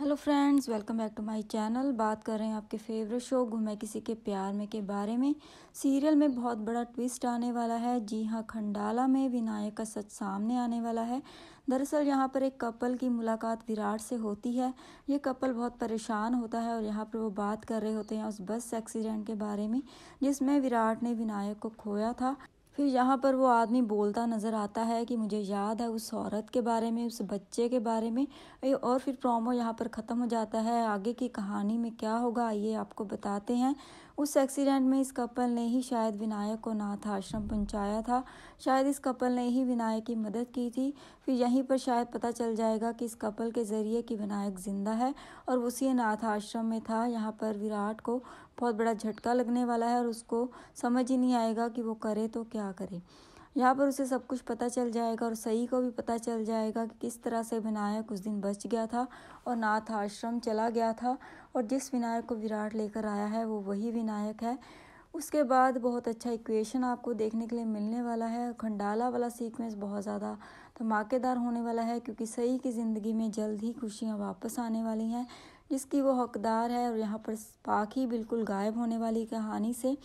hello friends welcome back to my channel बात कर रहे हैं आपके फेवरेट शो घूमे किसी के प्यार में के बारे में सीरियल में बहुत बड़ा ट्विस्ट आने वाला है जी हाँ खंडाला में विनायक का सच सामने आने वाला है दरअसल यहाँ पर एक कपल की मुलाकात विराट से होती है ये कपल बहुत परेशान होता है और यहाँ पर वो बात कर रहे होते हैं उस बस एक्सीडेंट के बारे में जिसमें विराट ने विनायक को खोया था फिर यहाँ पर वो आदमी बोलता नज़र आता है कि मुझे याद है उस औरत के बारे में उस बच्चे के बारे में और फिर प्रोमो यहाँ पर ख़त्म हो जाता है आगे की कहानी में क्या होगा ये आपको बताते हैं उस एक्सीडेंट में इस कपल ने ही शायद विनायक को नाथ आश्रम पहुँचाया था शायद इस कपल ने ही विनायक की मदद की थी फिर यहीं पर शायद पता चल जाएगा कि इस कपल के ज़रिए कि विनायक ज़िंदा है और उसी नाथ आश्रम में था यहाँ पर विराट को बहुत बड़ा झटका लगने वाला है और उसको समझ ही नहीं आएगा कि वो करे तो क्या करे यहाँ पर उसे सब कुछ पता चल जाएगा और सही को भी पता चल जाएगा कि किस तरह से विनायक उस दिन बच गया था और नाथ आश्रम चला गया था और जिस विनायक को विराट लेकर आया है वो वही विनायक है उसके बाद बहुत अच्छा इक्वेशन आपको देखने के लिए मिलने वाला है खंडाला वाला सीक्वेंस बहुत ज़्यादा धमाकेदार होने वाला है क्योंकि सही की ज़िंदगी में जल्द ही खुशियाँ वापस आने वाली हैं जिसकी वो हकदार है और यहाँ पर पाक ही बिल्कुल गायब होने वाली कहानी से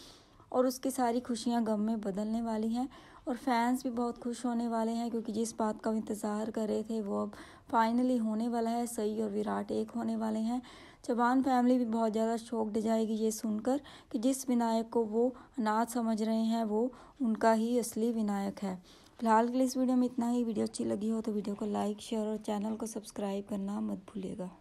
और उसकी सारी खुशियाँ गम में बदलने वाली हैं और फैंस भी बहुत खुश होने वाले हैं क्योंकि जिस बात का इंतज़ार कर रहे थे वो अब फाइनली होने वाला है सई और विराट एक होने वाले हैं चबान फैमिली भी बहुत ज़्यादा शौक ड जाएगी ये सुनकर कि जिस विनायक को वो अनाथ समझ रहे हैं वो उनका ही असली विनायक है फिलहाल के लिए इस वीडियो में इतना ही वीडियो अच्छी लगी हो तो वीडियो को लाइक शेयर और चैनल को सब्सक्राइब करना मत भूलिएगा